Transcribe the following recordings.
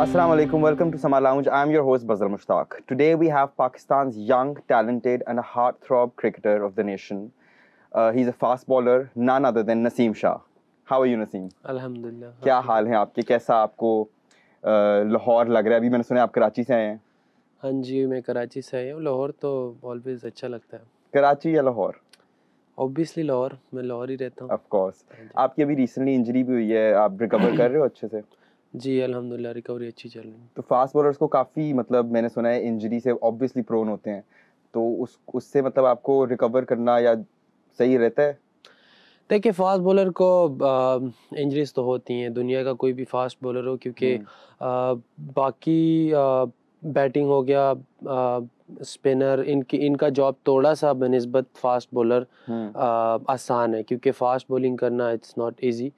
Assalamu alaikum. Welcome to Sama Lounge. I'm your host Bazar Mushtaq. Today we have Pakistan's young, talented and a heartthrob cricketer of the nation. Uh, he's a fast bowler, none other than Naseem Shah. How are you Naseem? Alhamdulillah. क्या हाल हैं आपके कैसा आपको लाहौर लग रहा है अभी मैंने सुना आप कराची से आए हैं हाँ जी मैं कराची से आया हूँ लाहौर तो ऑलवेज अच्छा लगता है कराची या लाहौर ऑब्वियसली लाहौर मैं लाहौर ही रहता हूँ ऑफ कोर्स आपकी अभी रिसेंटली इंजरी भी हुई है आप रिकवर कर रहे हो अच्छे से जी अल्हम्दुलिल्लाह रिकवरी अच्छी चल रही तो फास्ट बॉलर्स को काफ़ी मतलब मैंने सुना है इंजरी से ऑब्वियसली प्रोन होते हैं तो उस उससे मतलब आपको रिकवर करना या सही रहता है देखिए फास्ट बॉलर को इंजरीज तो होती हैं दुनिया का कोई भी फास्ट बॉलर हो क्योंकि हम्म। बाकी बैटिंग हो गया स्पिनर इनकी इनका जॉब थोड़ा सा बनस्बत फास्ट बॉलर हम्म। आसान है क्योंकि फास्ट बॉलिंग करना इट्स नॉट इजी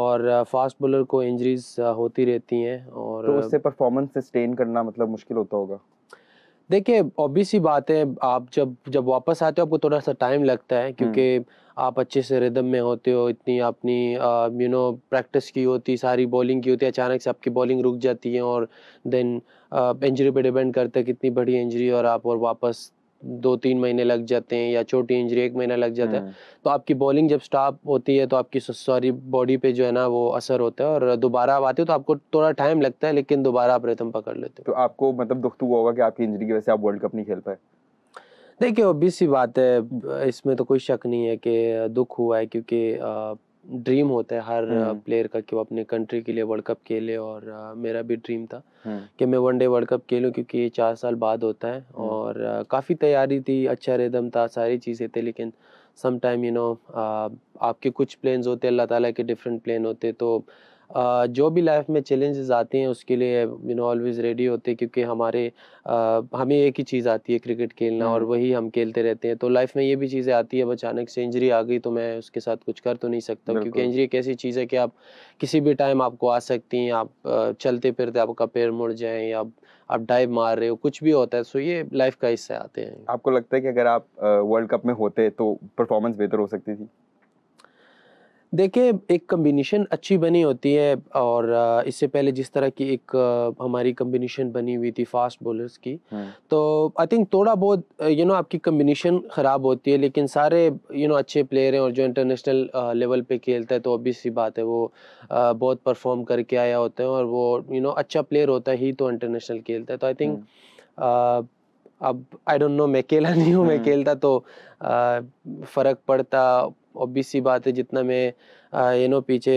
और फास्ट बॉलर को इंजरीज होती रहती हैं और तो उससे परफॉर्मेंस सस्टेन करना मतलब मुश्किल होता होगा देखिए ऑब्वियस बात है आप जब जब वापस आते हो आपको थोड़ा सा टाइम लगता है क्योंकि आप अच्छे से रिदम में होते हो इतनी अपनी यू नो प्रैक्टिस की होती सारी बॉलिंग की होती है अचानक से आपकी बॉलिंग रुक जाती है और देन इंजरी पे डिपेंड करता है कितनी बड़ी इंजरी और आप और वापस दो तीन महीने लग जाते हैं या छोटी इंजरी एक महीना लग जाता है हम्म। तो आपकी बॉलिंग जब स्टॉप होती है तो आपकी सॉरी बॉडी पे जो है ना वो असर होता है और दोबारा आप आते हो तो आपको थोड़ा टाइम लगता है लेकिन दोबारा आप रिथम पकड़ लेते हो तो आपको मतलब दुख तो होगा कि आपकी इंजरी की वजह से आप वर्ल्ड कप नहीं खेल पाए देखिए ओबीसी बात है इसमें तो कोई शक नहीं है कि दुख हुआ है क्योंकि ड्रीम होता है हर हम्म। प्लेयर का कि वो अपने कंट्री के लिए वर्ल्ड कप खेले और मेरा भी ड्रीम था हम्म। कि मैं वनडे वर्ल्ड कप खेलूं क्योंकि ये चार साल बाद होता है हम्म। और काफ़ी तैयारी थी अच्छा रिदम था सारी चीज़ें थे लेकिन समटाइम यू नो आपके कुछ प्लेन्स होते हैं अल्लाह ताला के डिफरेंट प्लान होते तो जो भी लाइफ में चैलेंजेस आते हैं उसके लिए यू नो ऑलवेज रेडी होते हैं क्योंकि हमारे हमें एक ही चीज़ आती है क्रिकेट खेलना और हम्म। वही हम खेलते रहते हैं तो लाइफ में ये भी चीज़ें आती है अचानक से इंजरी आ गई तो मैं उसके साथ कुछ कर तो नहीं सकता क्योंकि इंजरी एक ऐसी चीज़ है कि आप किसी भी टाइम आपको आ सकती हैं आप चलते फिरते आपका पैर मुड़ जाए या आप डाइव मार रहे हो कुछ भी होता है सो तो ये लाइफ का हिस्सा आते हैं आपको लगता है कि अगर आप वर्ल्ड कप में होते तो परफॉर्मेंस बेहतर हो सकती थी देखिए एक कम्बिनेशन अच्छी बनी होती है और इससे पहले जिस तरह की एक हमारी कम्बिनेशन बनी हुई थी फास्ट बॉलर्स की हाँ। तो आई थिंक थोड़ा बहुत यू नो आपकी कम्बिनेशन ख़राब होती है लेकिन सारे यू नो अच्छे प्लेयर हैं और जो इंटरनेशनल लेवल पे खेलता है तो अभी सी बात है वो बहुत परफॉर्म करके आया होता है और वो यू नो अच्छा प्लेयर होता ही तो इंटरनेशनल खेलता है तो आई थिंक हाँ। अब आई डोंट नो मैं खेला नहीं हूँ मैं हाँ। खेलता तो फ़र्क पड़ता ऑब्वियस सी बात है जितना मैं यू नो पीछे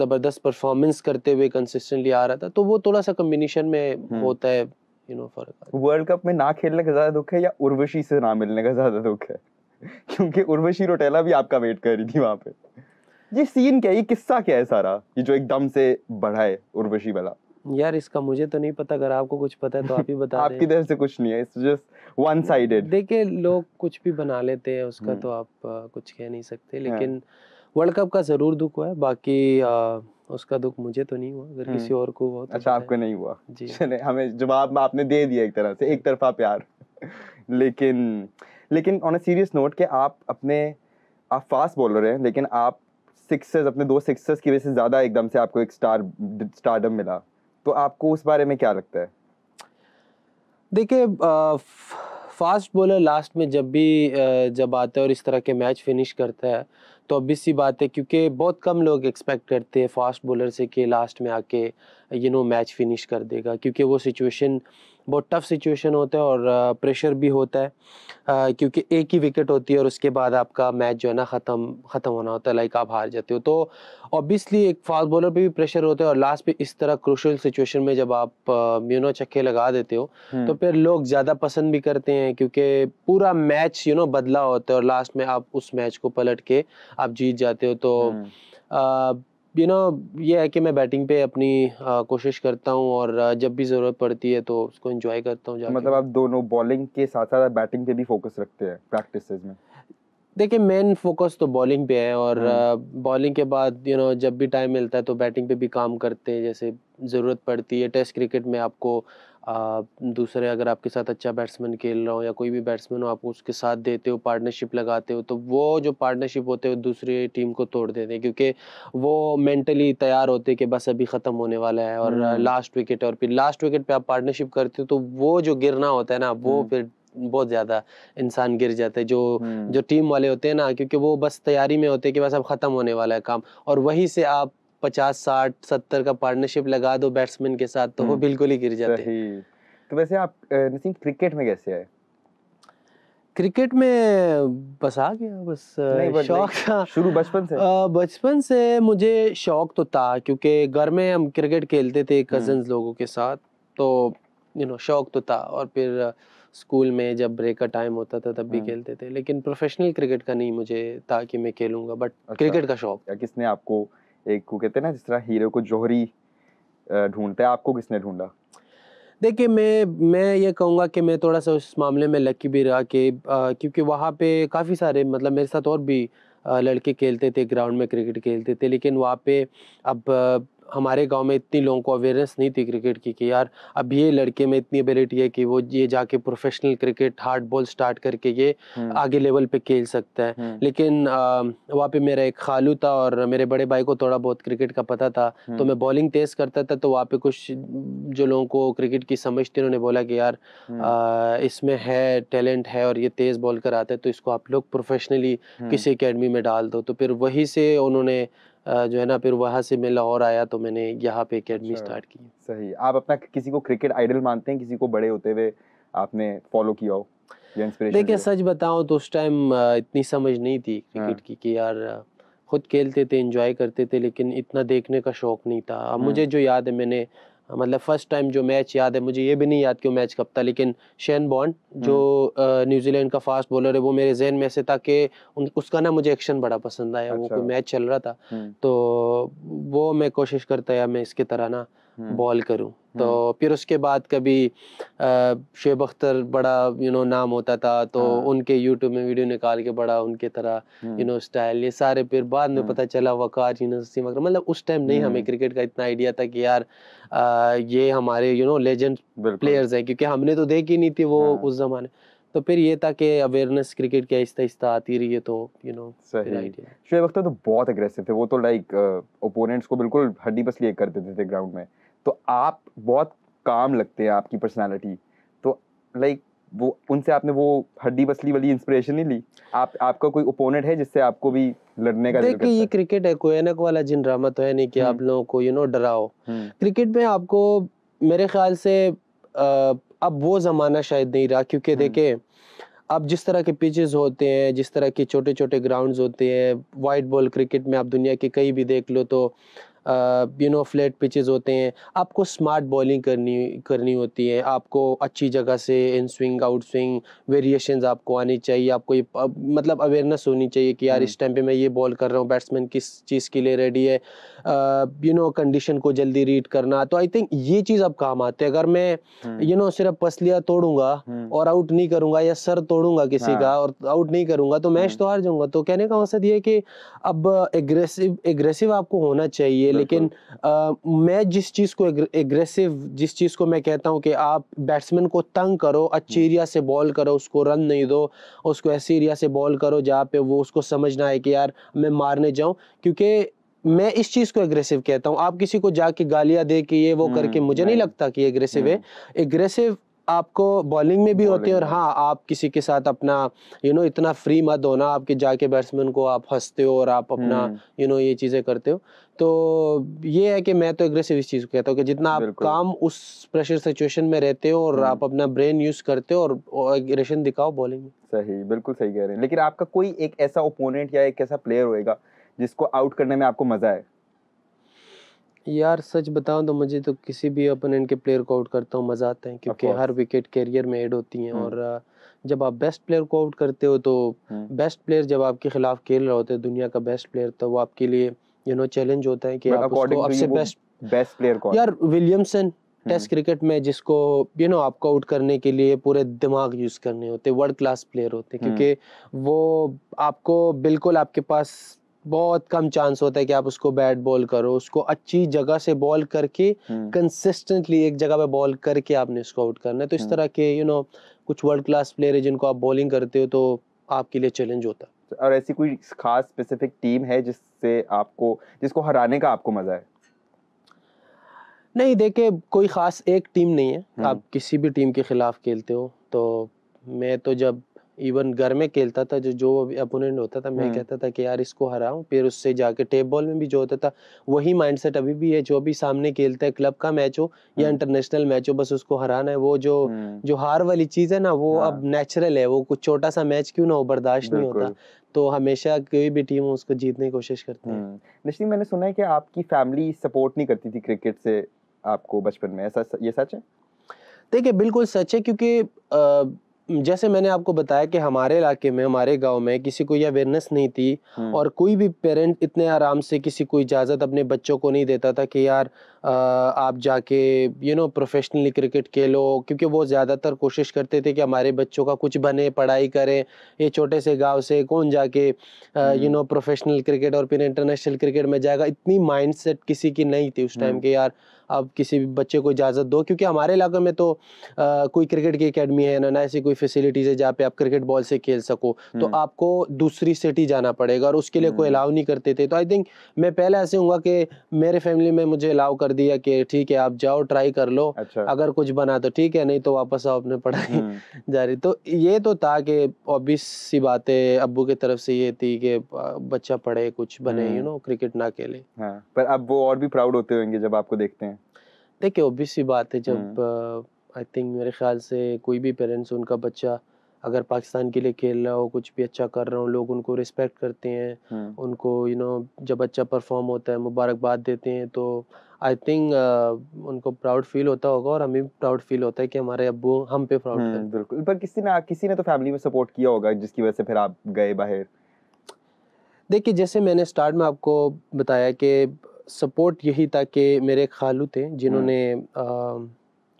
ज़बरदस्त परफॉर्मेंस करते हुए कंसिस्टेंटली आ रहा था तो वो थोड़ा सा कम्बिनेशन में हम्म। होता है यू नो फर्क वर्ल्ड कप में ना खेलने का ज़्यादा दुख है या उर्वशी से ना मिलने का ज़्यादा दुख है क्योंकि उर्वशी रोटेला भी आपका वेट कर रही थी वहाँ पे ये सीन क्या है ये किस्सा क्या है सारा ये जो एकदम से बढ़ा है उर्वशी वाला यार इसका मुझे तो नहीं पता अगर आपको कुछ पता है तो आप ही बता आपकी तरफ से कुछ नहीं है इट्स जस्ट वन साइडेड देखिए लोग कुछ भी बना लेते हैं उसका हम्म। तो आप कुछ कह नहीं सकते हाँ। लेकिन वर्ल्ड कप का जरूर दुख हुआ है बाकी आ, उसका दुख मुझे तो नहीं हुआ अगर किसी हम्म। और को हुआ तो अच्छा आपको नहीं हुआ जी चले हमें जवाब आपने दे दिया एक तरह से एक तरफा प्यार लेकिन लेकिन ऑन अ सीरियस नोट के आप अपने आप फास्ट बॉलर हैं लेकिन आप सिक्सर्स अपने दो सिक्सर्स की वजह से ज़्यादा एकदम से आपको एक स्टार स्टारडम मिला तो आपको उस बारे में क्या लगता है देखिए फास्ट बॉलर लास्ट में जब भी जब आता है और इस तरह के मैच फिनिश करता है तो ऑब्वियस सी बात है क्योंकि बहुत कम लोग एक्सपेक्ट करते हैं फास्ट बॉलर से कि लास्ट में आके यू नो मैच फिनिश कर देगा क्योंकि वो सिचुएशन बहुत टफ सिचुएशन होता है और प्रेशर भी होता है क्योंकि एक ही विकेट होती है और उसके बाद आपका मैच जो है ना ख़त्म ख़त्म होना होता है लाइक आप हार जाते हो तो ऑब्वियसली एक फास्ट बॉलर पे भी प्रेशर होता है और लास्ट पे इस तरह क्रूशल सिचुएशन में जब आप म्यूनो चक्के लगा देते हो तो हम्म। फिर लोग ज़्यादा पसंद भी करते हैं क्योंकि पूरा मैच यू नो बदला होता है और लास्ट में आप उस मैच को पलट के आप जीत जाते हो तो हम्म। यू नो ये है कि मैं बैटिंग पे अपनी आ, कोशिश करता हूँ और जब भी ज़रूरत पड़ती है तो उसको इंजॉय करता हूँ मतलब आप दोनों बॉलिंग के साथ साथ बैटिंग पे भी फोकस रखते हैं प्रैक्टिस में देखिए मेन फोकस तो बॉलिंग पे है और बॉलिंग हाँ। के बाद यू नो जब भी टाइम मिलता है तो बैटिंग पे भी काम करते हैं जैसे ज़रूरत पड़ती है टेस्ट क्रिकेट में आपको दूसरे अगर आपके साथ अच्छा बैट्समैन खेल रहा हो या कोई भी बैट्समैन हो आप उसके साथ देते हो पार्टनरशिप लगाते हो तो वो जो पार्टनरशिप होते हैं दूसरी टीम को तोड़ देते हैं क्योंकि वो मेंटली तैयार होते हैं कि बस अभी ख़त्म होने वाला है और लास्ट हम्म। विकेट और फिर लास्ट विकेट पे आप पार्टनरशिप करते हो तो वो जो गिरना होता है ना वो हम्म। फिर बहुत ज़्यादा इंसान गिर जाता है जो हम्म। जो टीम वाले होते हैं ना क्योंकि वो बस तैयारी में होते हैं कि बस अब ख़त्म होने वाला है काम और वहीं से आप पचास साठ सत्तर का पार्टनरशिप लगा दो बैट्समैन के साथ तो वो हम्म। बिल्कुल ही गिर जाते हैं तो वैसे आप नसीम क्रिकेट में कैसे आए क्रिकेट में बस आ गया बस शौक था शुरू बचपन से बचपन से मुझे शौक तो था क्योंकि घर में हम क्रिकेट खेलते थे कजन हम्म। लोगों के साथ तो यू नो शौक तो था और फिर स्कूल में जब ब्रेक का टाइम होता था तब भी हम्म। खेलते थे लेकिन प्रोफेशनल क्रिकेट का नहीं मुझे था कि मैं खेलूंगा बट अच्छा, क्रिकेट का शौक या किसने आपको एक वो कहते हैं ना जिस तरह हीरो को जोहरी ढूंढता है आपको किसने ढूंढा देखिए मैं मैं ये कहूँगा कि मैं थोड़ा सा उस मामले में लकी भी रहा कि क्योंकि वहाँ पे काफ़ी सारे मतलब मेरे साथ और भी लड़के खेलते थे ग्राउंड में क्रिकेट खेलते थे लेकिन वहाँ पे अब हमारे गांव में इतनी लोगों को अवेयरनेस नहीं थी क्रिकेट की कि यार अब ये लड़के में इतनी एबिलिटी है कि वो ये जाके professional cricket hard ball start करके ये हम्म। आगे लेवल पे खेल सकता है हम्म। लेकिन वहाँ पे मेरा एक खालू था और मेरे बड़े भाई को थोड़ा बहुत क्रिकेट का पता था तो हम्म। मैं बॉलिंग तेज करता था तो वहाँ पे कुछ जो लोगों को क्रिकेट की समझ थी उन्होंने बोला कि यार इसमें है टैलेंट है और ये तेज़ बॉल कर आता है तो इसको आप लोग प्रोफेशनली किसी अकेडमी में डाल दो तो फिर वहीं से उन्होंने जो है ना फिर वहाँ से मैं लाहौर आया तो मैंने यहाँ पे अकेडमी अच्छा, स्टार्ट की सही आप अपना किसी को क्रिकेट आइडल मानते हैं किसी को बड़े होते हुए आपने फॉलो किया हो देखिए सच बताओ तो उस टाइम इतनी समझ नहीं थी क्रिकेट हाँ। की कि यार खुद खेलते थे एंजॉय करते थे लेकिन इतना देखने का शौक नहीं था अब हाँ। मुझे जो याद है मैंने हाँ, मतलब फर्स्ट टाइम जो मैच याद है मुझे ये भी नहीं याद कि वो मैच कब था लेकिन शेन बॉन्ड जो न्यूजीलैंड हम्म। का फास्ट बॉलर है वो मेरे जहन में से था कि उसका ना मुझे एक्शन बड़ा पसंद आया अच्छा। वो कोई मैच चल रहा था हम्म। तो वो मैं कोशिश करता या मैं इसके तरह ना हम्म। बॉल करूं तो हम्म। फिर उसके बाद कभी शेब अख्तर बड़ा यू नो नाम होता था तो हाँ। उनके यूट्यूब में वीडियो निकाल के बड़ा उनके तरह यू नो स्टाइल ये सारे फिर बाद में हाँ। पता चला वकार यूनिवर्सिटी मतलब उस टाइम नहीं हमें क्रिकेट हम्म। का इतना आइडिया था कि यार ये हमारे यू नो लेजेंड प्लेयर्स हैं क्योंकि हमने तो देखी नहीं थी वो हाँ। उस जमाने तो फिर ये था कि अवेयरनेस क्रिकेट की आहिस्ता आहिस्ता आती रही है तो यू नो शुएब अख्तर तो बहुत अग्रेसिव थे वो तो लाइक ओपोनेंट्स को बिल्कुल हड्डी पसली कर देते थे ग्राउंड में तो आप बहुत काम लगते हैं आपकी पर्सनालिटी तो लाइक वो उनसे आपने वो हड्डी बसली वाली इंस्पिरेशन नहीं ली आप आपका कोई ओपोनेंट है जिससे आपको भी लड़ने का देखिए ये क्रिकेट है कोई अनक वाला जिन ड्रामा तो है नहीं कि आप हम्म। लोगों को यू नो डराओ क्रिकेट हम्म। में आपको मेरे ख्याल से अब वो ज़माना शायद नहीं रहा क्योंकि देखे अब जिस तरह के पिचेस होते हैं जिस तरह के छोटे छोटे ग्राउंड्स होते हैं वाइट बॉल क्रिकेट में आप दुनिया के कहीं भी देख लो तो यू नो फ्लैट पिचेस होते हैं आपको स्मार्ट बॉलिंग करनी करनी होती है आपको अच्छी जगह से in swing out swing variation आपको आनी चाहिए आपको ये मतलब अवेयरनेस होनी चाहिए कि यार हम्म। इस टाइम पे मैं ये बॉल कर रहा हूँ बैट्समैन किस चीज़ के लिए रेडी है यू नो कंडीशन को जल्दी रीड करना तो आई थिंक ये चीज़ अब काम आती है अगर मैं यू हम्म। नो सिर्फ पसलियाँ तोड़ूंगा हम्म। और आउट नहीं करूंगा या सर तोड़ूंगा किसी का हाँ। और आउट नहीं करूंगा तो मैच तो हार जाऊंगा तो कहने का मकसद ये कि अब एग्रेसिव एग्रेसिव आपको होना चाहिए लेकिन आ, मैं जिस चीज़ को एग्रेसिव जिस चीज़ को मैं कहता हूँ कि आप बैट्समैन को तंग करो अच्छी एरिया से बॉल करो उसको रन नहीं दो उसको ऐसी एरिया से बॉल करो जहाँ पे वो उसको समझना है कि यार मैं मारने जाऊँ क्योंकि मैं इस चीज़ को एग्रेसिव कहता हूँ आप किसी को जाके गालियां दे के ये वो हम्म, करके मुझे नहीं लगता कि एग्रेसिव है हम्म। एग्रेसिव आपको बॉलिंग में भी होती है और हाँ आप किसी के साथ अपना यू नो इतना फ्री मत होना आपके जाके बैट्समैन को आप हंसते हो और आप अपना यू हम्म। नो ये चीज़ें करते हो तो ये है कि मैं तो एग्रेसिव इस चीज़ को कहता हूँ कि जितना आप काम उस प्रेशर सिचुएशन में रहते हो और आप हम्म। अपना ब्रेन यूज करते हो और एग्रेशन दिखाओ बॉलिंग में सही बिल्कुल सही कह रहे हैं लेकिन आपका कोई एक ऐसा ओपोनेंट या एक ऐसा प्लेयर होएगा जिसको आउट करने में आपको मजा है यार सच बताऊं तो मुझे तो किसी भी अपोनेंट के प्लेयर को आउट करता हूँ मज़ा आता है क्योंकि हर विकेट कैरियर में ऐड होती है हम्म। और जब आप बेस्ट प्लेयर को आउट करते हो तो बेस्ट हम्म। प्लेयर जब आपके खिलाफ खेल रहा होता है दुनिया का बेस्ट प्लेयर तो वो आपके लिए यू नो चैलेंज होता है कि आप उसको आपसे बेस्ट बेस्ट प्लेयर कौन यार विलियमसन टेस्ट क्रिकेट में जिसको यू नो आपको आउट करने के लिए पूरे दिमाग यूज करने होते वर्ल्ड क्लास प्लेयर होते हम्म। क्योंकि वो आपको बिल्कुल आपके पास बहुत कम चांस होता है कि आप उसको बैट बॉल करो उसको अच्छी जगह से बॉल करके कंसिस्टेंटली हम्म। एक जगह पे बॉल करके आपने उसको आउट करना है तो इस हम्म। तरह के यू you नो know, कुछ वर्ल्ड क्लास प्लेयर है जिनको आप बॉलिंग करते हो तो आपके लिए चैलेंज होता है तो और ऐसी कोई खास स्पेसिफिक टीम है जिससे आपको जिसको हराने का आपको मजा है नहीं देखे कोई ख़ास एक टीम नहीं है हम्म। आप किसी भी टीम के ख़िलाफ़ खेलते हो तो मैं तो जब इवन घर में खेलता था जो जो अपोनेंट होता था मैं हाँ। कहता था कि यार इसको हराऊं फिर उससे जाके टेप बॉल में भी जो होता था वही माइंडसेट अभी भी है जो भी सामने खेलता है क्लब का मैच हो या इंटरनेशनल हाँ। मैच हो बस उसको हराना है वो जो हाँ। जो हार वाली चीज़ है ना वो अब नेचुरल है वो कुछ छोटा सा मैच क्यों ना हो बर्दाश्त नहीं होता तो हमेशा कोई भी टीम हो उसको जीतने की कोशिश करते हैं निश्चित मैंने सुना है कि आपकी फैमिली सपोर्ट नहीं करती थी क्रिकेट से आपको बचपन में ऐसा ये सच है देखिए बिल्कुल सच है क्योंकि जैसे मैंने आपको बताया कि हमारे इलाके में हमारे गांव में किसी को यह अवेयरनेस नहीं थी हम्म। और कोई भी पेरेंट इतने आराम से किसी को इजाज़त अपने बच्चों को नहीं देता था कि यार आप जाके यू नो प्रोफेशनली क्रिकेट खेलो क्योंकि वो ज़्यादातर कोशिश करते थे कि हमारे बच्चों का कुछ बने पढ़ाई करें ये छोटे से गाँव से कौन जाके यू नो प्रोफेशनल क्रिकेट और फिर इंटरनेशनल क्रिकेट में जाएगा इतनी माइंड किसी की नहीं थी उस टाइम हम्म। के यार अब किसी भी बच्चे को इजाज़त दो क्योंकि हमारे इलाके में तो आ, कोई क्रिकेट की अकेडमी है ना ना ऐसी कोई फैसिलिटीज़ है जहाँ पे आप क्रिकेट बॉल से खेल सको तो हम्म। आपको दूसरी सिटी जाना पड़ेगा और उसके लिए कोई अलाउ हम्म। नहीं करते थे तो आई थिंक मैं पहले ऐसे हूँ कि मेरे फैमिली में मुझे अलाउ कर दिया कि ठीक है आप जाओ ट्राई कर लो अच्छा। अगर कुछ बना तो ठीक है नहीं तो वापस आओ अपने पढ़ाई हम्म। जारी तो ये तो था कि ऑबिस सी बातें अबू की तरफ से ये थी कि बच्चा पढ़े कुछ बने यू नो क्रिकेट ना खेले हाँ, पर अब वो और भी प्राउड होते होंगे जब आपको देखते हैं देखिए ओबियस सी बात है जब आई हम्म। थिंक मेरे ख्याल से कोई भी पेरेंट्स उनका बच्चा अगर पाकिस्तान के लिए खेल रहा हो कुछ भी अच्छा कर रहा हो लोग उनको रिस्पेक्ट करते हैं हम्म। उनको यू you नो know, जब अच्छा परफॉर्म होता है मुबारकबाद देते हैं तो आई थिंक uh, उनको प्राउड फील होता होगा और हमें प्राउड फील होता है कि हमारे अबू हम पे प्राउड हैं हम्म, बिल्कुल पर किसी ने किसी ने तो फैमिली में सपोर्ट किया होगा जिसकी वजह से फिर आप गए बाहर देखिए जैसे मैंने स्टार्ट में आपको बताया कि सपोर्ट यही था कि मेरे खालू थे जिन्होंने हम्म।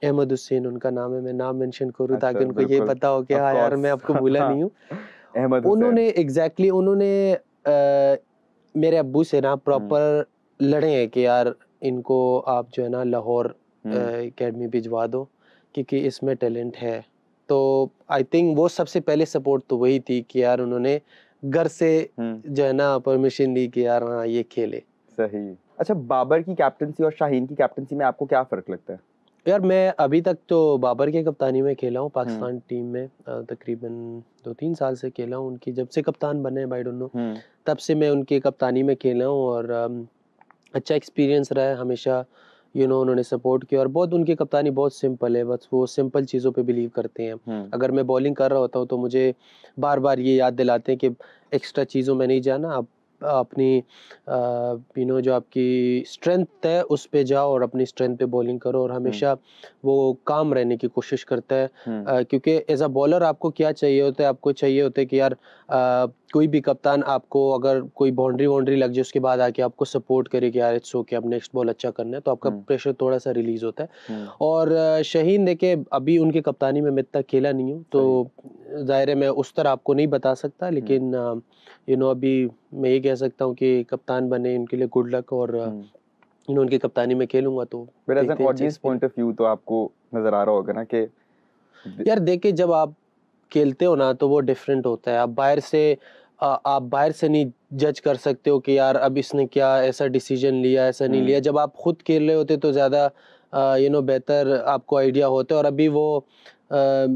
अहमद हुसैन उनका नाम है मैं नाम मेंशन करूँ अच्छा, ताकि उनको ये पता हो कि हाँ यार मैं आपको भूला नहीं हूँ उन्होंने एग्जैक्टली उन्होंने मेरे अबू से ना प्रॉपर हम्म। लड़े हैं कि यार इनको आप जो है ना लाहौर एकेडमी हम्म। भिजवा दो क्योंकि इसमें टैलेंट है तो आई थिंक वो सबसे पहले सपोर्ट तो वही थी कि यार उन्होंने घर से जो है ना परमिशन ली कि यार हाँ ये खेले सही अच्छा बाबर की कैप्टनसी और शाहीन की कैप्टनसी में आपको क्या फ़र्क लगता है यार मैं अभी तक तो बाबर के कप्तानी में खेला हूँ हम्म। पाकिस्तान टीम में तकरीबन दो तीन साल से खेला हूँ उनकी जब से कप्तान बने भाई डोनो हम्म। तब से मैं उनकी कप्तानी में खेला हूँ और अच्छा एक्सपीरियंस रहा है हमेशा यू you नो know, उन्होंने सपोर्ट किया और बहुत उनकी कप्तानी बहुत सिंपल है बस वो सिंपल चीज़ों पे बिलीव करते हैं हम्म। अगर मैं बॉलिंग कर रहा होता हूँ तो मुझे बार बार ये याद दिलाते हैं कि एक्स्ट्रा चीज़ों में नहीं जाना आप अपनी यू नो जो आपकी स्ट्रेंथ है उस पे जाओ और अपनी स्ट्रेंथ पे बॉलिंग करो और हम्म। हमेशा वो काम रहने की कोशिश करता है हम्म। क्योंकि एज अ बॉलर आपको क्या चाहिए होता है आपको चाहिए होता है कि यार कोई भी कप्तान आपको अगर कोई बाउंड्री वाउंड्री लग जाए उसके बाद आके आपको सपोर्ट करे कि यार इट्स ओके अब नेक्स्ट बॉल अच्छा करना है तो आपका प्रेशर थोड़ा सा रिलीज होता है हम्म। और शहीन देखे अभी उनके कप्तानी में मैं इतना खेला नहीं हूँ तो ज़ाहिर है मैं उस तरह आपको नहीं बता सकता लेकिन यू हम्म। नो अभी मैं ये कह सकता हूँ कि कप्तान बने उनके लिए गुड लक और यू नो हम्म। उनकी कप्तानी में खेलूंगा तो पॉइंट ऑफ व्यू तो आपको नज़र आ रहा होगा ना कि यार देखे जब आप खेलते हो ना तो वो डिफरेंट होता है आप बाहर से आप बाहर से नहीं जज कर सकते हो कि यार अब इसने क्या ऐसा डिसीजन लिया ऐसा नहीं हम्म। लिया जब आप खुद खेल रहे होते तो ज़्यादा यू नो बेहतर आपको आइडिया होता है और अभी वो आ,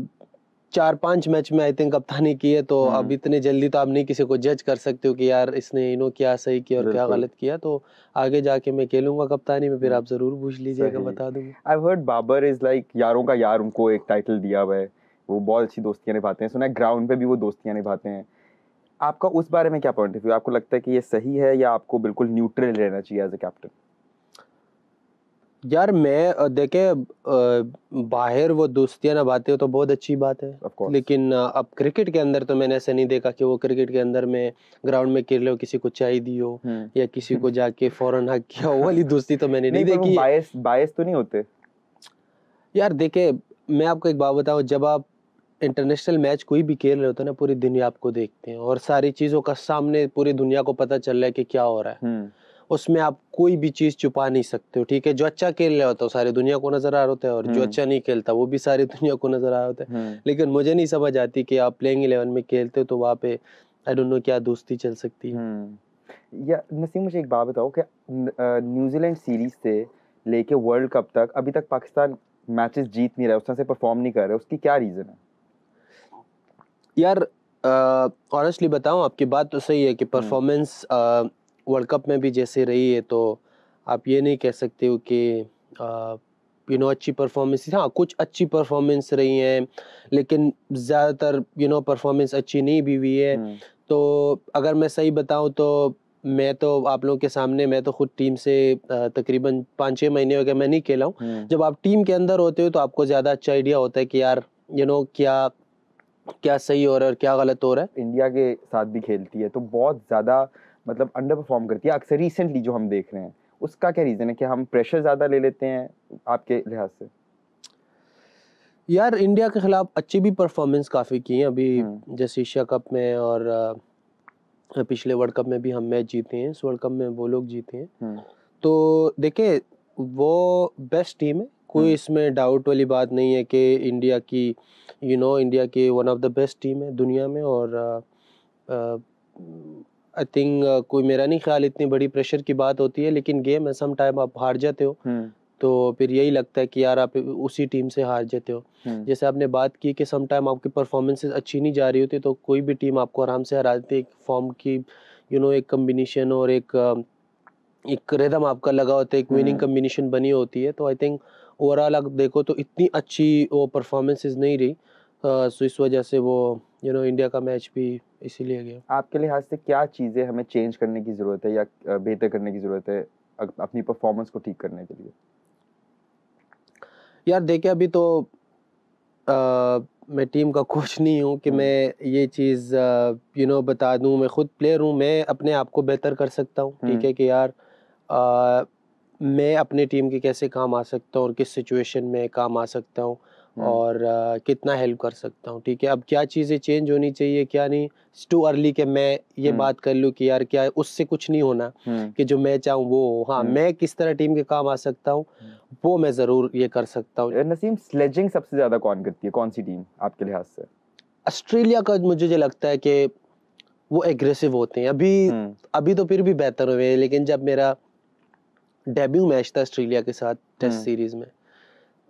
चार पांच मैच में आई थिंक कप्तानी की है तो हम्म। अब इतने जल्दी तो आप नहीं किसी को जज कर सकते हो कि यार इसने यू नो क्या सही किया और क्या गलत किया तो आगे जाके मैं खेलूंगा कप्तानी में फिर हम्म। आप जरूर पूछ लीजिएगा बता दूंगा I heard Babar is like यारों का यार उनको एक टाइटल दिया हुआ है वो बहुत अच्छी दोस्तियां निभाते हैं सुना है ग्राउंड पे भी वो दोस्तियां निभाते हैं आपका उस बारे में क्या पॉइंट ऑफ व्यू आपको लगता है कि ये सही है या आपको बिल्कुल न्यूट्रल रहना चाहिए एज ए कैप्टन यार मैं देखे बाहर वो दोस्तियां ना बातें तो बहुत अच्छी बात है लेकिन अब क्रिकेट के अंदर तो मैंने ऐसा नहीं देखा कि वो क्रिकेट के अंदर में ग्राउंड में खेल रहे हो किसी को चाय दी हो हम्म। या किसी को जाके फॉरन हक किया हो वाली दोस्ती तो मैंने नहीं, नहीं देखी बायस बायस तो नहीं होते यार देखे मैं आपको एक बात बताऊं जब आप इंटरनेशनल मैच कोई भी खेल रहे होते हैं ना पूरी दुनिया आपको देखते हैं और सारी चीज़ों का सामने पूरी दुनिया को पता चल रहा है कि क्या हो रहा है हम्म। उसमें आप कोई भी चीज़ छुपा नहीं सकते हो ठीक है जो अच्छा खेल रहा होता है सारी दुनिया को नजर आ रहा होता है और जो हम्म। अच्छा नहीं खेलता वो भी सारी दुनिया को नजर आ रहा होता है हम्म। लेकिन मुझे नहीं समझ आती कि आप प्लेइंग इलेवन में खेलते हो तो वहाँ पे आई डोंट नो क्या दोस्ती चल सकती है या नसीम मुझे एक बात बताओ कि न्यूजीलैंड सीरीज से लेके वर्ल्ड कप तक अभी तक पाकिस्तान मैचेस जीत नहीं रहा है उस तरह से परफॉर्म नहीं कर रहा है उसकी क्या रीज़न है यार ऑनेस्टली बताऊँ आपकी बात तो सही है कि परफॉर्मेंस वर्ल्ड कप में भी जैसे रही है तो आप ये नहीं कह सकते हो कि यू नो अच्छी परफॉर्मेंस हाँ कुछ अच्छी परफॉर्मेंस रही हैं लेकिन ज़्यादातर यू नो परफॉर्मेंस अच्छी नहीं भी हुई है हम्म। तो अगर मैं सही बताऊँ तो मैं तो आप लोगों के सामने मैं तो खुद टीम से तकरीबन पाँच छः महीने हो गए मैं नहीं खेला हूँ हम्म। जब आप टीम के अंदर होते हो तो आपको ज़्यादा अच्छा आइडिया होता है कि यार यू you नो know, क्या क्या सही हो रहा है और क्या गलत हो रहा है इंडिया के साथ भी खेलती है तो बहुत ज़्यादा मतलब अंडर परफॉर्म करती है अक्सर रिसेंटली जो हम देख रहे हैं उसका क्या रीज़न है कि हम प्रेशर ज़्यादा ले लेते हैं आपके लिहाज से यार इंडिया के खिलाफ अच्छी भी परफॉर्मेंस काफ़ी की है अभी हम्म। जैसे एशिया कप में और पिछले वर्ल्ड कप में भी हम मैच जीते हैं इस वर्ल्ड कप में वो लोग जीते हैं हम्म। तो देखिए वो बेस्ट टीम है कोई हम्म। इसमें डाउट वाली बात नहीं है कि इंडिया की यू नो इंडिया की one of the best team है दुनिया में और I uh, think uh, uh, कोई मेरा नहीं ख्याल इतनी बड़ी प्रेशर की बात होती है लेकिन गेम है सम टाइम आप हार जाते हो हम्म। तो फिर यही लगता है कि यार आप उसी टीम से हार जाते हो हम्म। जैसे आपने बात की कि सम टाइम आपकी परफॉर्मेंसेज अच्छी नहीं जा रही होती तो कोई भी टीम आपको आराम से हरा देती है एक फॉर्म की यू you नो know, एक कम्बिनेशन और एक uh, एक रिदम आपका लगा होता है एक विनिंग कम्बिनेशन बनी होती है तो आई थिंक ओवरऑल अगर देखो तो इतनी अच्छी वो परफॉर्मेंसेज नहीं रही सो इस वजह से वो यू नो इंडिया का मैच भी इसीलिए गया आपके लिहाज से क्या चीज़ें हमें चेंज करने की ज़रूरत है या बेहतर करने की ज़रूरत है अपनी परफॉर्मेंस को ठीक करने के लिए यार देखिए अभी तो आ, मैं टीम का कोच नहीं हूँ कि हम्म। मैं ये चीज़ यू नो बता दूँ मैं खुद प्लेयर हूँ मैं अपने आप को बेहतर कर सकता हूँ ठीक हम्म। है कि यार आ, मैं अपनी टीम के कैसे काम आ सकता हूँ और किस सिचुएशन में काम आ सकता हूँ हम्म। और आ, कितना हेल्प कर सकता हूँ ठीक है अब क्या चीज़ें चेंज होनी चाहिए क्या नहीं टू अर्ली कि मैं ये हम्म। बात कर लूँ कि यार क्या उससे कुछ नहीं होना हम्म। कि जो मैं चाहूँ वो हो हाँ मैं किस तरह टीम के काम आ सकता हूँ वो मैं ज़रूर ये कर सकता हूँ नसीम स्लेजिंग सबसे ज़्यादा कौन करती है कौन सी टीम आपके लिहाज से ऑस्ट्रेलिया का मुझे जो लगता है कि वो एग्रेसिव होते हैं अभी अभी तो फिर भी बेहतर हुए हैं लेकिन जब मेरा डेब्यू मैच था ऑस्ट्रेलिया के साथ टेस्ट हम्म। सीरीज में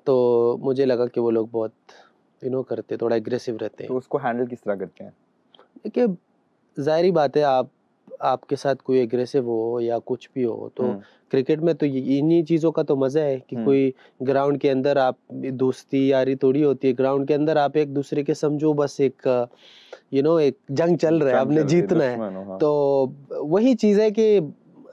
तो मुझे लगा कि वो लोग बहुत यू नो करते थोड़ा एग्रेसिव रहते हैं तो उसको हैंडल किस तरह करते हैं देखिए जाहिर बात है आप आपके साथ कोई एग्रेसिव हो या कुछ भी हो तो क्रिकेट हम्म। में तो इन्हीं चीज़ों का तो मज़ा है कि हम्म। कोई ग्राउंड के अंदर आप दोस्ती यारी थोड़ी होती है ग्राउंड के अंदर आप एक दूसरे के समझो बस एक यू नो एक जंग चल रहा है आपने जीतना है हाँ। तो वही चीज़ है कि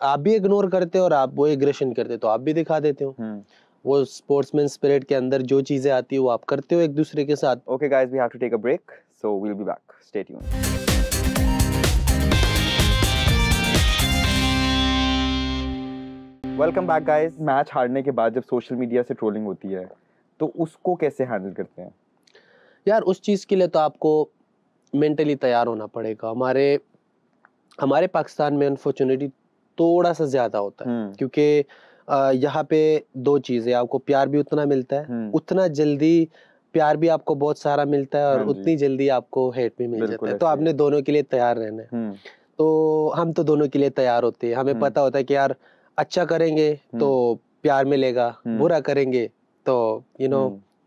आप भी इग्नोर करते हो और आप वो एग्रेशन करते तो आप भी दिखा देते हो हम्म। वो स्पोर्ट्समैन स्पिरिट के अंदर जो चीजें आती है वो आप करते हो एक दूसरे के साथ okay guys we have to take a break so we will be back stay tuned welcome back guys match हारने के बाद जब सोशल मीडिया से ट्रोलिंग होती है तो उसको कैसे हैंडल करते हैं यार उस चीज़ के लिए तो आपको मेंटली तैयार होना पड़ेगा हमारे हमारे पाकिस्तान में अनफॉर्चुनेटली थोड़ा सा ज्यादा होता है हम्म। क्योंकि यहाँ पे दो चीजें आपको प्यार भी उतना मिलता है हम्म। उतना जल्दी प्यार भी आपको बहुत सारा मिलता है और हाँ उतनी जल्दी आपको हेट भी मिल जाता है तो आपने दोनों के लिए तैयार रहना है हम्म। तो हम तो दोनों के लिए तैयार होते हैं हमें पता होता है कि यार अच्छा करेंगे तो प्यार मिलेगा बुरा करेंगे तो यू नो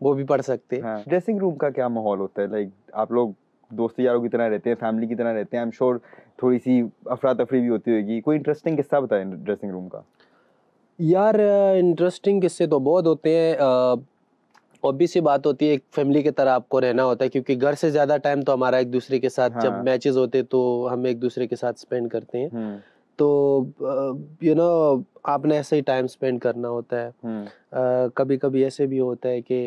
वो भी पढ़ सकते हैं ड्रेसिंग हाँ। रूम का क्या माहौल होता है लाइक आप लोग दोस्ती यारों की तरह रहते हैं फैमिली की तरह रहते हैं आई एम श्योर थोड़ी सी अफरा तफरी भी होती होगी कोई इंटरेस्टिंग किस्सा बताए ड्रेसिंग रूम का यार इंटरेस्टिंग किस्से तो बहुत होते हैं ऑब्वियस सी बात होती है एक फैमिली की तरह आपको रहना होता है क्योंकि घर से ज़्यादा टाइम तो हमारा एक दूसरे के साथ हाँ। जब मैचेस होते तो हम एक दूसरे के साथ स्पेंड करते हैं हम्म। तो यू नो आपने ऐसे ही टाइम स्पेंड करना होता है हम्म। कभी कभी ऐसे भी होता है कि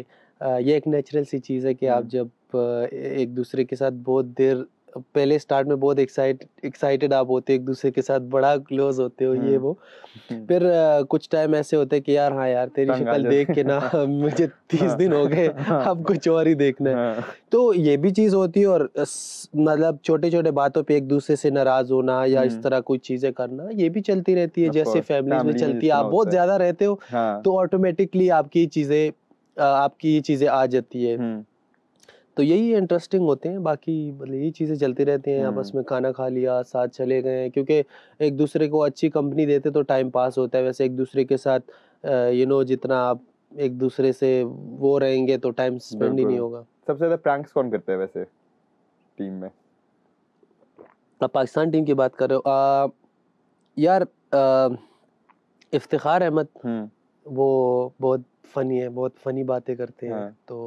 ये एक नेचुरल सी चीज़ है कि आप हम्म। जब एक दूसरे के साथ बहुत देर पहले स्टार्ट में बहुत एक्साइट आप होते हो एक दूसरे के साथ बड़ा क्लोज होते हो ये हम्म। वो फिर आ, कुछ टाइम ऐसे होते कि यार हाँ यार तेरी शक्ल देख के ना मुझे तीस हाँ। दिन हो गए हाँ। अब कुछ और ही देखना है हाँ। तो ये भी चीज़ होती है और मतलब छोटे छोटे बातों पे एक दूसरे से नाराज होना या इस हम्म। तरह कुछ चीज़ें करना ये भी चलती रहती है जैसे फैमिली में चलती है आप बहुत ज़्यादा रहते हो तो ऑटोमेटिकली आपकी चीज़ें आपकी ये चीज़ें आ जाती है हम्म। तो यही इंटरेस्टिंग होते हैं बाकी मतलब यही चीज़ें चलती रहती हैं आपस हम्म। में खाना खा लिया साथ चले गए क्योंकि एक दूसरे को अच्छी कंपनी देते तो टाइम पास होता है वैसे एक दूसरे के साथ यू नो जितना आप एक दूसरे से वो रहेंगे तो टाइम स्पेंड ही नहीं होगा सबसे ज़्यादा प्रैंक्स कौन करते हैं वैसे टीम में आप पाकिस्तान टीम की बात कर रहे हो आ, यार इफ्तार अहमद हम्म। वो बहुत फनी है बहुत फनी बातें करते हैं हाँ। तो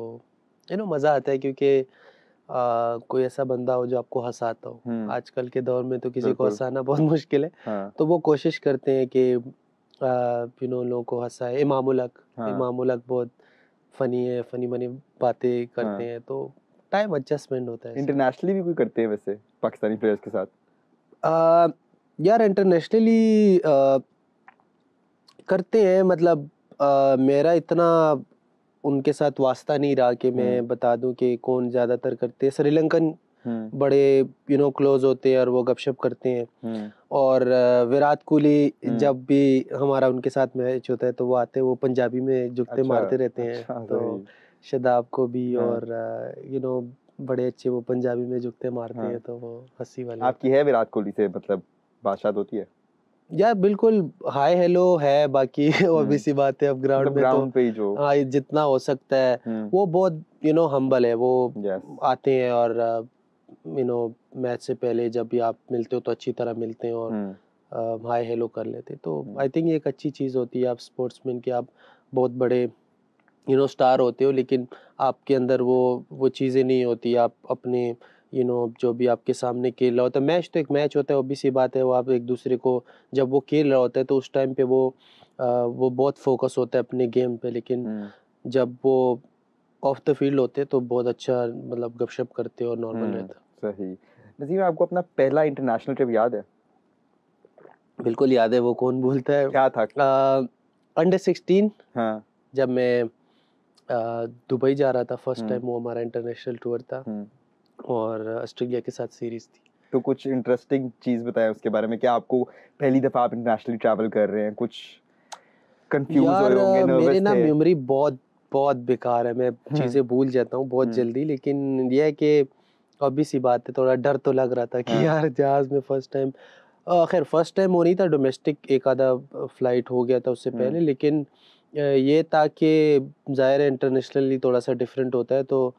यू नो मज़ा आता है क्योंकि आ, कोई ऐसा बंदा हो जो आपको हंसाता हो आजकल के दौर में तो किसी को हंसाना बहुत मुश्किल है हाँ। तो वो कोशिश करते हैं कि यू नो लोगों को हंसाए इमामुल हक हाँ। इमामुल बहुत फनी है फनी मनी बातें करते हाँ। हैं तो टाइम एडजस्टमेंट होता है इंटरनेशनली भी कोई करते हैं वैसे पाकिस्तानी प्लेयर्स के साथ आ, यार इंटरनेशनली करते हैं मतलब आ, मेरा इतना उनके साथ वास्ता नहीं रहा कि मैं हम्म। बता दूं कि कौन ज़्यादातर करते हैं श्रीलंकन हम्म। बड़े यू नो क्लोज होते हैं और वो गपशप करते हैं हम्म। और विराट कोहली जब भी हमारा उनके साथ मैच होता है तो वो आते हैं वो पंजाबी में जुगते अच्छा, मारते रहते हैं अच्छा, तो शदाब को भी हाँ। और यू नो बड़े अच्छे वो पंजाबी में जुगते मारते हाँ। हैं तो वो हंसी वाले आपकी है विराट कोहली से मतलब बातचीत तो होती है या बिल्कुल हाय हेलो है बाकी और हम्म। सी बात है अब ग्राउंड मतलब में ग्राउंड तो, पे ही जो हाँ जितना हो सकता है हम्म। वो बहुत यू नो हम्बल है वो yes. आते हैं और यू uh, नो मैच से पहले जब भी आप मिलते हो तो अच्छी तरह मिलते हैं और हम्म। uh, हाय हेलो कर लेते तो आई थिंक ये एक अच्छी चीज़ होती है आप स्पोर्ट्समैन के आप बहुत बड़े यू नो स्टार होते हो लेकिन आपके अंदर वो वो चीज़ें नहीं होती आप अपने यू you नो know, जो भी आपके सामने खेल रहा होता है मैच तो एक मैच होता है ओबीसी बात है वो आप एक दूसरे को जब वो खेल रहा होता है तो उस टाइम पे वो आ, वो बहुत फोकस होता है अपने गेम पे लेकिन हम्म। जब वो ऑफ द फील्ड होते हैं तो बहुत अच्छा मतलब गपशप करते और नॉर्मल हम्म, रहता सही नजीम आपको अपना पहला इंटरनेशनल ट्रिप याद है बिल्कुल याद है वो कौन बोलता है क्या था अंडर सिक्सटीन हाँ जब मैं दुबई जा रहा था फर्स्ट टाइम हम्म। वो हमारा इंटरनेशनल टूर था और ऑस्ट्रेलिया के साथ सीरीज थी तो कुछ इंटरेस्टिंग चीज़ बताया उसके बारे में क्या आपको पहली दफ़ा आप इंटरनेशनली ट्रैवल कर रहे हैं कुछ कंफ्यूज होंगे मेरे ना मेमोरी बहुत बहुत बेकार है मैं हम्म। चीज़ें भूल जाता हूँ बहुत हम्म। जल्दी लेकिन यह है कि अभी सी बात है थोड़ा डर तो लग रहा था कि हाँ। यार जहाज़ में फर्स्ट टाइम खैर फर्स्ट टाइम हो नहीं था डोमेस्टिक एक आधा फ्लाइट हो गया था उससे हम्म। पहले लेकिन ये था कि ज़ाहिर है इंटरनेशनली थोड़ा सा डिफरेंट होता है तो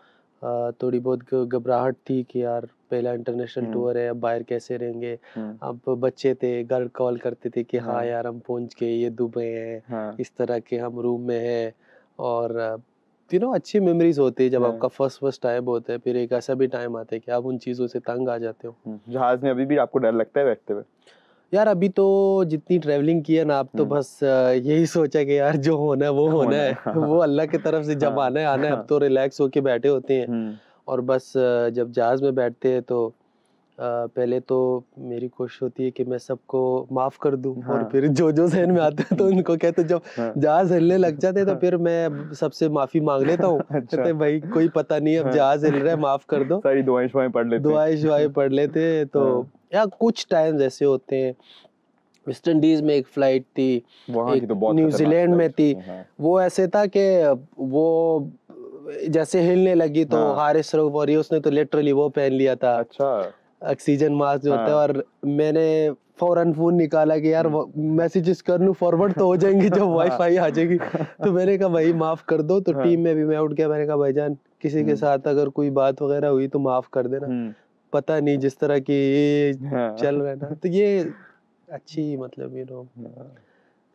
थोड़ी बहुत घबराहट थी कि यार पहला इंटरनेशनल टूर हम्म। है अब बाहर कैसे रहेंगे हम्म। अब बच्चे थे घर कॉल करते थे कि हाँ, हाँ यार हम पहुंच गए ये दुबई है हाँ। इस तरह के हम रूम में है और यू नो अच्छी मेमोरीज होती है जब हाँ। आपका फर्स्ट फर्स्ट टाइम होता है फिर एक ऐसा भी टाइम आता है कि आप उन चीज़ों से तंग आ जाते हो हम्म। जहाज में अभी भी आपको डर लगता है बैठते हुए यार अभी तो जितनी ट्रेवलिंग की है ना आप तो हम्म। बस यही सोचा कि यार जो होना है वो होना है वो अल्लाह की तरफ से जब हाँ। आना है आना है अब तो रिलैक्स हाँ। होके बैठे होते हैं हम्म। और बस जब जहाज में बैठते हैं तो पहले तो मेरी कोशिश होती है कि मैं सबको माफ़ कर दूं हाँ। और फिर जो जो जहन में आते हैं तो उनको कहते जब हाँ। जहाज हिलने लग जाते तो फिर मैं सबसे माफ़ी मांग लेता हूँ अच्छा। कहते भाई कोई पता नहीं अब जहाज हिल रहा है माफ़ कर दो सारी पढ़ लेते दुआई पढ़ लेते तो या कुछ टाइम्स ऐसे होते हैं वेस्ट इंडीज में एक फ्लाइट थी तो न्यूजीलैंड में थी हाँ। वो ऐसे था कि वो जैसे हिलने लगी तो हाँ। हारिस रघुबोरी उसने तो लिटरली वो पहन लिया था अच्छा ऑक्सीजन मास्क जो होता है हाँ। और मैंने फौरन फोन निकाला कि यार मैसेजेस कर लूँ फॉरवर्ड तो हो जाएंगे जब वाईफाई हाँ। आ जाएगी तो मैंने कहा भाई माफ़ कर दो तो टीम में भी मैं उठ गया मैंने कहा भाई जान किसी के हम्म। साथ अगर कोई बात वगैरह हुई तो माफ़ कर देना हम्म। पता नहीं जिस तरह की हाँ। चल रहा है ना तो ये अच्छी हाँ। मतलब यू नो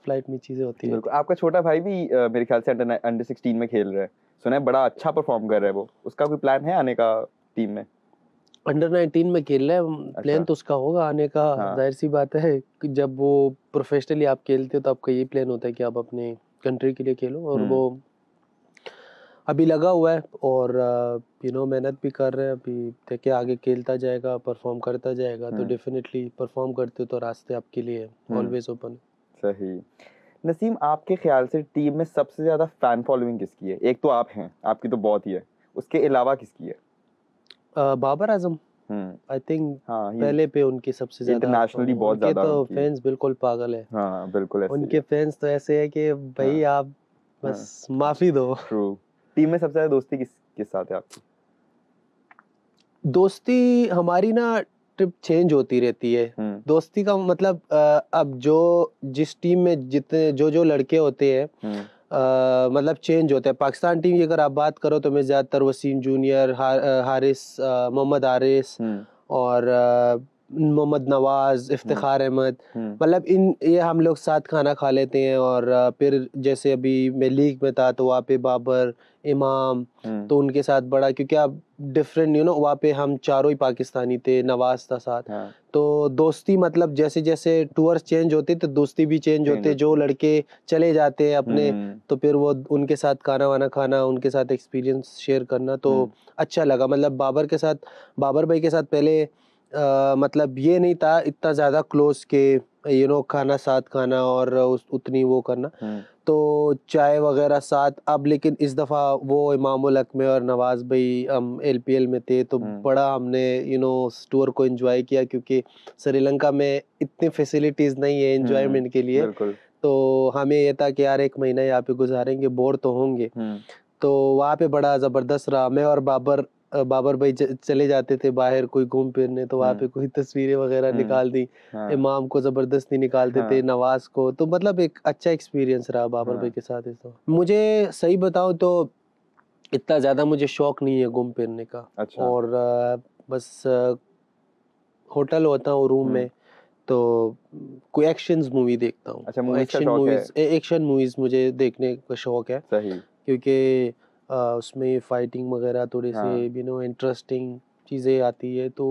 फ्लाइट में चीजें होती है आपका छोटा भाई भी मेरे ख्याल से अंडर अंडर सिक्सटीन में खेल रहा है सुना है बड़ा अच्छा परफॉर्म कर रहा है वो उसका कोई प्लान है आने का टीम में अंडर 19 में खेल रहा है अच्छा। प्लान तो उसका होगा आने का हाँ। जाहिर सी बात है जब वो प्रोफेशनली आप खेलते हो तो आपका ये प्लान होता है कि आप अपने कंट्री के लिए खेलो और हम्म। वो अभी लगा हुआ है और यू नो मेहनत भी कर रहे हैं अभी देखे आगे खेलता जाएगा परफॉर्म करता जाएगा तो डेफिनेटली परफॉर्म हम्म। करते हो तो रास्ते आपके लिए ऑलवेज ओपन हम्म। सही नसीम आपके ख्याल से टीम में सबसे ज़्यादा फ़ैन फॉलोइंग किसकी है एक तो आप हैं आपकी तो बहुत ही है उसके अलावा किसकी है uh, Babar Azam I hmm. Think हाँ, पहले पे उनके सबसे ज्यादा इंटरनेशनली बहुत ज्यादा तो फैंस बिल्कुल पागल है हाँ, बिल्कुल ऐसे उनके फैंस तो ऐसे है कि भाई हाँ, आप बस हाँ, माफी दो ट्रू टीम में सबसे ज्यादा दोस्ती किस किस साथ है आपकी दोस्ती हमारी ना ट्रिप चेंज होती रहती है हम्म। दोस्ती का मतलब अब जो जिस टीम में जितने जो जो लड़के होते हैं आ, हम्म। मतलब चेंज होते हैं पाकिस्तान टीम की अगर आप बात करो तो मैं ज़्यादातर वसीम जूनियर हार, हारिस मोहम्मद हारिस हम्म। और मोहम्मद नवाज हम्म। इफ्तार अहमद हम्म। मतलब इन ये हम लोग साथ खाना खा लेते हैं और फिर जैसे अभी मैं लीग में था तो वहाँ पे बाबर इमाम हम्म। तो उनके साथ बड़ा क्योंकि आप डिफरेंट यू नो वहाँ पे हम चारों ही पाकिस्तानी थे नवाज था साथ हाँ। तो दोस्ती मतलब जैसे जैसे टूर्स चेंज होते तो दोस्ती भी चेंज होते जो लड़के चले जाते हैं अपने तो फिर वो उनके साथ खाना वाना खाना उनके साथ एक्सपीरियंस शेयर करना तो अच्छा लगा मतलब बाबर के साथ बाबर भाई के साथ पहले आ, मतलब ये नहीं था इतना ज़्यादा क्लोज के यू नो खाना साथ खाना और उस उतनी वो करना हम्म। तो चाय वगैरह साथ अब लेकिन इस दफ़ा वो इमामुल हक में और नवाज़ भाई हम एल में थे तो हम्म। बड़ा हमने यू नो टूर को इन्जॉय किया क्योंकि श्रीलंका में इतनी फैसिलिटीज़ नहीं है इन्जॉयमेंट हम्म, के लिए तो हमें यह था कि यार एक महीना यहाँ पे गुजारेंगे बोर तो होंगे तो वहाँ पे बड़ा ज़बरदस्त रहा मैं और बाबर बाबर भाई चले जाते थे बाहर कोई घूम फिरने तो वहाँ हम्म। पे कोई तस्वीरें वगैरह हम्म। निकाल दी हाँ। इमाम को जबरदस्ती निकालते हाँ। थे नवाज को तो मतलब एक अच्छा एक्सपीरियंस रहा बाबर हाँ। भाई के साथ इस मुझे सही बताऊँ तो इतना ज़्यादा मुझे शौक नहीं है घूम फिरने का अच्छा। और बस होटल होता हूँ रूम हम्म। में तो कोई एक्शन मूवी देखता हूँ अच्छा, एक्शन मूवीज एक्शन मूवीज मुझे देखने का शौक है क्योंकि उसमें फाइटिंग वगैरह थोड़ी हाँ। से यू नो इंटरेस्टिंग चीज़ें आती है तो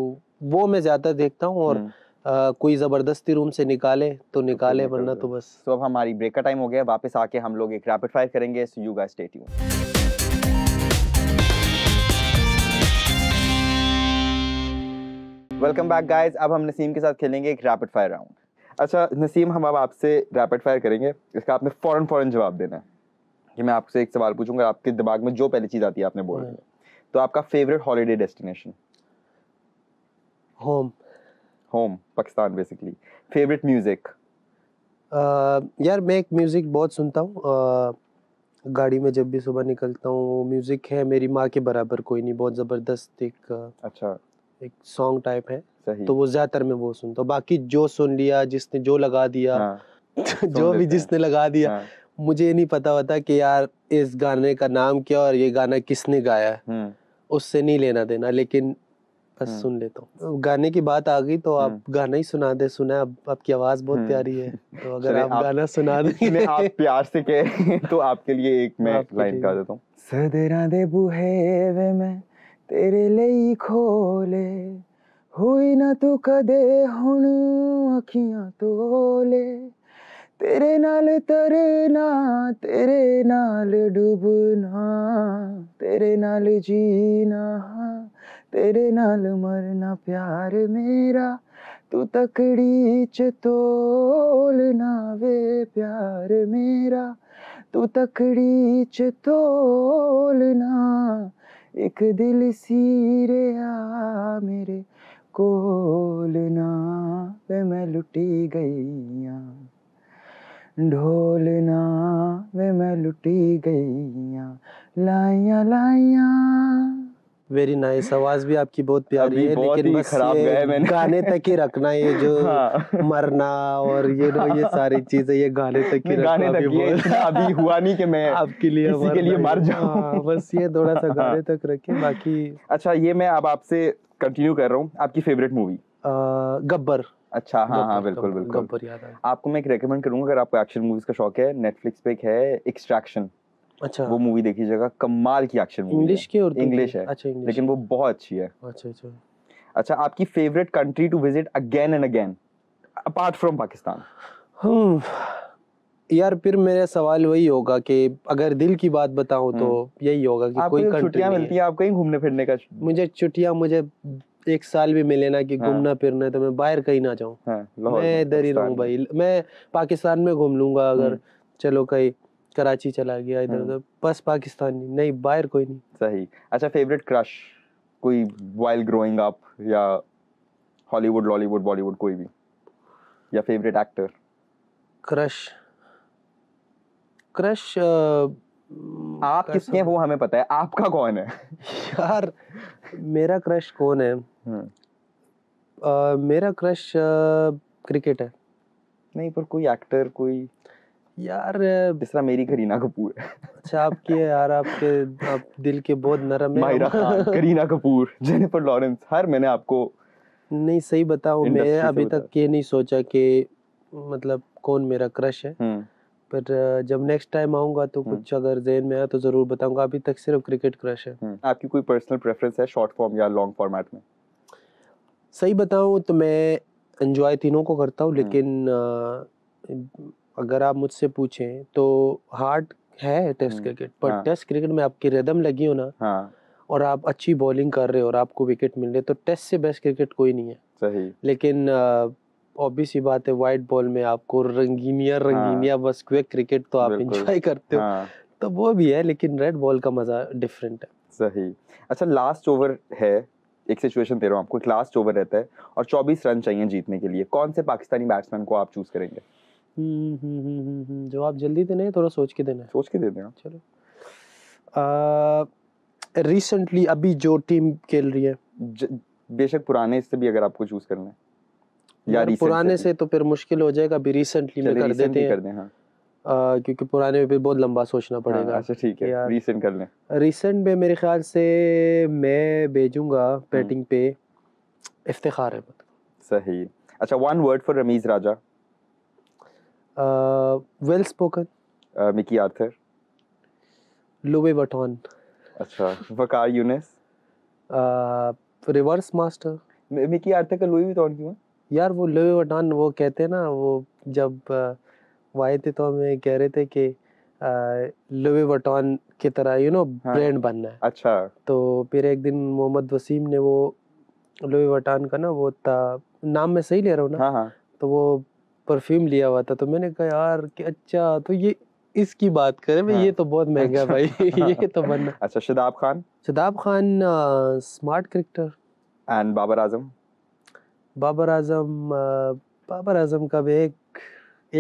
वो मैं ज़्यादा देखता हूँ और आ, हम्म। कोई ज़बरदस्ती रूम से निकाले तो, तो निकाले वरना तो बस तो अब हमारी ब्रेक का टाइम हो गया वापस आके हम लोग एक रैपिड फायर करेंगे so you guys stay welcome back guys अब हम नसीम के साथ खेलेंगे एक रैपिड फायर राउंड अच्छा नसीम हम अब आपसे रैपिड फायर करेंगे इसका आपने फ़ौरन फ़ौरन जवाब देना है कि मैं आपसे एक सवाल पूछूंगा आपके दिमाग में जो पहली चीज़ आती है आपने बोल रही हम्म। तो आपका favourite holiday destination home home Pakistan basically favourite music यार मैं एक म्यूज़िक बहुत सुनता हूँ uh, गाड़ी में जब भी सुबह निकलता हूँ म्यूज़िक है मेरी माँ के बराबर कोई नहीं बहुत ज़बरदस्त एक uh, अच्छा एक सॉन्ग टाइप है सही. तो वो ज्यादातर मैं वो सुनता हूँ बाकी जो सुन लिया जिसने जो लगा दिया हाँ, जो भी जिसने लगा दिया हाँ, मुझे नहीं पता होता कि यार इस गाने का नाम क्या और ये गाना किसने गाया है हम्म। उससे नहीं लेना देना लेकिन बस हम्म। सुन लेता हूँ गाने की बात आ गई तो आप हम्म। गाना ही सुना दे सुना अब आपकी आवाज बहुत प्यारी है तो अगर आप, आप गाना सुना दें आप प्यार से कहे तो आपके लिए एक मैं लाइन गा देता हूँ सदरा दे बुहे वे मैं तेरे ਲਈ खोले हुई ना तू कदे ਹੁਣ अखियां तोले तेरे नाल तरना तेरे नाल डूबना तेरे नाल जीना तेरे नाल मरना प्यार मेरा तू तकड़ी च तोलना वे प्यार मेरा तू तकड़ी च तोलना एक दिल सीरे आ मेरे कोलना वे मैं लुटी गई ढोलना वे मैं लुटी गईया लाइया लाइया वेरी नाइस आवाज भी आपकी बहुत प्यारी है लेकिन बस खराब ये मैंने। गाने तक ही रखना ये जो हाँ। मरना और ये नो ये सारी चीजें ये गाने तक ही गाने तक ये अभी हुआ नहीं कि मैं आपके लिए किसी के लिए मर जाऊं हाँ, बस ये थोड़ा सा हाँ। गाने तक रखे बाकी अच्छा ये मैं अब आपसे कंटिन्यू कर रहा हूँ आपकी फेवरेट मूवी गब्बर अच्छा हाँ हाँ बिल्कुल बिल्कुल आपको मैं एक रेकमेंड करूंगा अगर आपको एक्शन मूवीज का शौक है नेटफ्लिक्स पे एक है एक्सट्रैक्शन अच्छा वो मूवी देखी देखिएगा कमाल की एक्शन मूवी इंग्लिश की और इंग्लिश है अच्छा इंग्लिश लेकिन वो बहुत अच्छी है अच्छा अच्छा अच्छा आपकी favourite country to visit again and again apart from Pakistan यार फिर मेरा सवाल वही होगा कि अगर दिल की बात बताऊं तो हम्म। यही होगा कि कोई कंट्री छुट्टियां मिलती है आप कहीं घूमने फिरने का मुझे छुट्टियां मुझे एक साल भी मिले ना कि हाँ। घूमना फिरना है तो मैं बाहर कहीं ना जाऊँ हाँ, मैं इधर ही रहूँ भाई मैं पाकिस्तान में घूम लूंगा अगर हम्म। चलो कहीं कराची चला गया इधर उधर हम्म। तो, बस पाकिस्तान नहीं नहीं बाहर कोई नहीं सही अच्छा फेवरेट क्रश कोई वाइल्ड ग्रोइंग अप या हॉलीवुड लॉलीवुड बॉलीवुड कोई भी या फेवरेट एक्टर क्रश क्रश आप किसके हैं वो हमें पता है आपका कौन है यार मेरा क्रश कौन है हम्म। मेरा क्रश क्रिकेट है नहीं पर कोई एक्टर कोई यार तीसरा मेरी करीना कपूर अच्छा, है अच्छा आपके यार आपके आप दिल के बहुत नरम है करीना कपूर जेनिफर लॉरेंस हर मैंने आपको नहीं सही बताऊं मैं अभी तक ये नहीं सोचा कि मतलब कौन मेरा क्रश है हम्म। पर जब नेक्स्ट टाइम आऊंगा तो हम्म। कुछ अगर जेन में आया तो जरूर बताऊंगा अभी तक सिर्फ क्रिकेट क्रश है आपकी कोई पर्सनल प्रेफरेंस है शॉर्ट फॉर्म या लॉन्ग फॉर्मेट में सही बताऊँ तो मैं इन्जॉय तीनों को करता हूँ हाँ। लेकिन अगर आप मुझसे पूछें तो हार्ड है टेस्ट हम्म, क्रिकेट पर हाँ। टेस्ट क्रिकेट में आपकी रिदम लगी हो ना हाँ और आप अच्छी बॉलिंग कर रहे हो और आपको विकेट मिल रहे तो टेस्ट से बेस्ट क्रिकेट कोई नहीं है सही लेकिन ऑब्वियस ही बात है वाइट बॉल में आपको रंगीनिया हाँ। रंगीनिया बस क्विक क्रिकेट तो आप एंजॉय इंजॉय करते हो हाँ तो वो भी है लेकिन रेड बॉल का मज़ा डिफरेंट है सही अच्छा लास्ट ओवर है एक सिचुएशन दे रहा हूँ आपको एक लास्ट ओवर रहता है और चौबीस रन चाहिए जीतने के लिए कौन से पाकिस्तानी बैट्समैन को आप चूज करेंगे हम्म, हम्म, हम्म, जो आप जल्दी देने थोड़ा सोच के देना सोच के दे देना चलो रिसेंटली अभी जो टीम खेल रही है बेशक पुराने से भी अगर आपको चूज करना है या पुराने से, से तो फिर मुश्किल हो जाएगा अभी रिसेंटली कर देते हैं कर दें, हाँ। क्योंकि पुराने में भी बहुत लंबा सोचना हाँ, पड़ेगा अच्छा ठीक है रीसेंट कर लें रीसेंट में मेरे ख्याल से मैं भेजूंगा बैटिंग हम्म। पे इफ्तिखार अहमद सही अच्छा one word for Rameez Raja well spoken Mickey Arthur Louis Vuitton अच्छा Waqar Younis reverse master Mickey Arthur का लुई विटॉन क्यों यार वो लुई वटॉन वो कहते हैं ना वो जब uh, વાયતે તો મેં કહે રહે تھے કે લોવી વટન કે તરહ યુ નો બ્રાન્ડ બનના હે اچھا તો ફિર એક દિન મોહમ્મદ વસીમ ને વો લોવી વટન કા ના વો નામ મે સહી લે રહો ના તો વો પરફ્યુમ લિયા ہوا થા તો મેને કહા યાર કે અચ્છા તો યે ઇસકી વાત કરે મે યે તો બહોત મેંગા ભાઈ યે તો બનના અચ્છા Shadab Khan Shadab Khan smart cricketer and Babar Azam Babar Azam Babar Azam કા ભી એક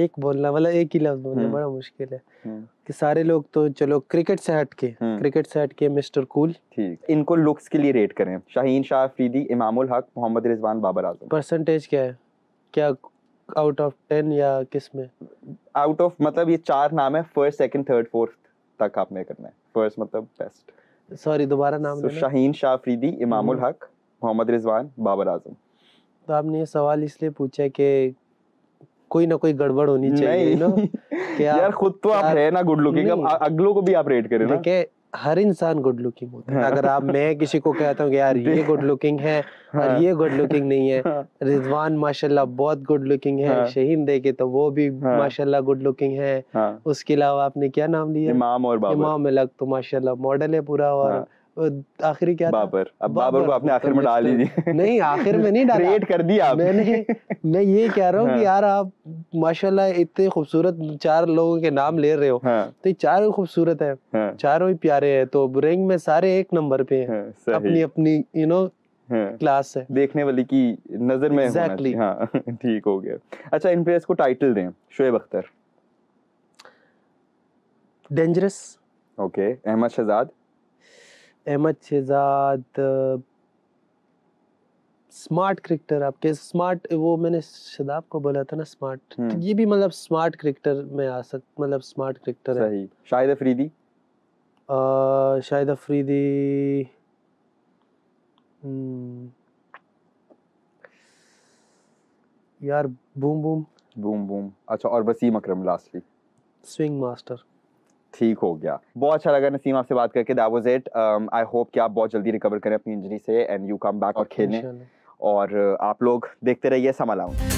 एक बोलना मतलब एक ही लफ्ज बोलना हम्म। बड़ा मुश्किल है हम्म। कि सारे लोग तो चलो क्रिकेट से हट के क्रिकेट से हट के मिस्टर कूल इनको लुक्स के लिए रेट करें शाहीन शाह अफरीदी इमामुल हक मोहम्मद रिजवान बाबर आजम परसेंटेज क्या है क्या आउट ऑफ टेन या किस में आउट ऑफ मतलब ये चार नाम है फर्स्ट सेकंड थर्ड फोर्थ तक आपने करना है फर्स्ट मतलब बेस्ट सॉरी दोबारा नाम so, शाहीन शाह अफरीदी इमामुल हम्म। हक मोहम्मद रिजवान बाबर आजम तो आपने ये सवाल इसलिए पूछा कि कोई ना कोई गड़बड़ होनी चाहिए ना क्या यार खुद तो आप है ना गुड लुकिंग अगलों को भी आप रेट करें देखिए हर इंसान गुड लुकिंग होता है हाँ। अगर आप मैं किसी को कहता हूँ यार ये गुड लुकिंग है और हाँ। ये गुड लुकिंग नहीं है हाँ। रिजवान माशाल्लाह बहुत गुड लुकिंग है शहीन देखे तो वो भी माशाल्लाह गुड लुकिंग है उसके अलावा आपने क्या नाम लिया इमाम और इमाम अलग तो माशाल्लाह मॉडल है पूरा और आखिरी क्या बाबर अब बाबर, बाबर को आपने आखिर में डाल दी नहीं आखिर में नहीं डाला कर दिया आप मैंने मैं ये कह रहा हूँ हाँ। कि यार आप माशाल्लाह इतने खूबसूरत चार लोगों के नाम ले रहे हो हाँ। तो ये चार खूबसूरत है हाँ। चारों ही प्यारे हैं तो रैंक में सारे एक नंबर पे हैं हाँ, अपनी अपनी यू नो क्लास है देखने वाली की नजर में एग्जैक्टली हाँ ठीक हो गया अच्छा इन को टाइटल दें Shoaib Akhtar dangerous okay Ahmed Shehzad Ahmed Shehzad smart cricketer आपके स्मार्ट वो मैंने शदाब को बोला था ना स्मार्ट तो हम्म। ये भी मतलब स्मार्ट क्रिकेटर में आ सक मतलब स्मार्ट क्रिकेटर है शाहिद अफरीदी शाहिद अफरीदी हम्म, यार बूम बूम बूम बूम अच्छा और Wasim Akram lastly swing master ठीक हो गया बहुत अच्छा लगा नसीम आपसे बात करके that was it I hope कि आप बहुत जल्दी रिकवर करें अपनी इंजरी से एंड यू कम बैक और खेलें और आप लोग देखते रहिए समालाउंड